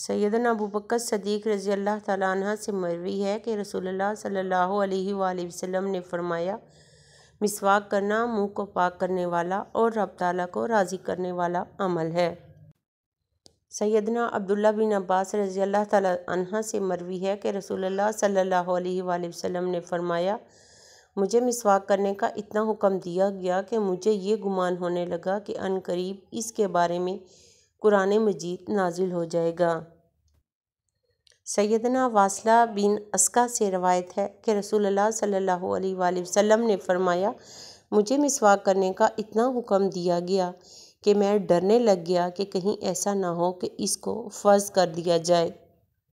سیدنا بکر صدیق رضی اللہ تعالیٰ عنہ سے مروی ہے کہ رسول اللہ صلی اللہ علیہ وآلہ وسلم نے فرمایا مسواک کرنا منہ کو پاک کرنے والا اور رب تعالیٰ کو راضی کرنے والا عمل ہے سیدنا عبداللہ بن عباس رضی اللہ تعالیٰ عنہ سے مروی ہے کہ رسول اللہ صلی اللہ علیہ وآلہ وسلم نے فرمایا مجھے مسواک کرنے کا اتنا حکم دیا گیا کہ مجھے یہ گمان ہونے لگا کہ ان قریب اس کے بارے میں कुरान मजीद नाजिल हो जाएगा सैदना वासला बिन असका से रवायत है कि रसूलुल्लाह सल्ला वसम ने फरमाया मुझे मिसवाक करने का इतना हुक्म दिया गया कि मैं डरने लग गया कि कहीं ऐसा ना हो कि इसको फ़र्ज़ कर दिया जाए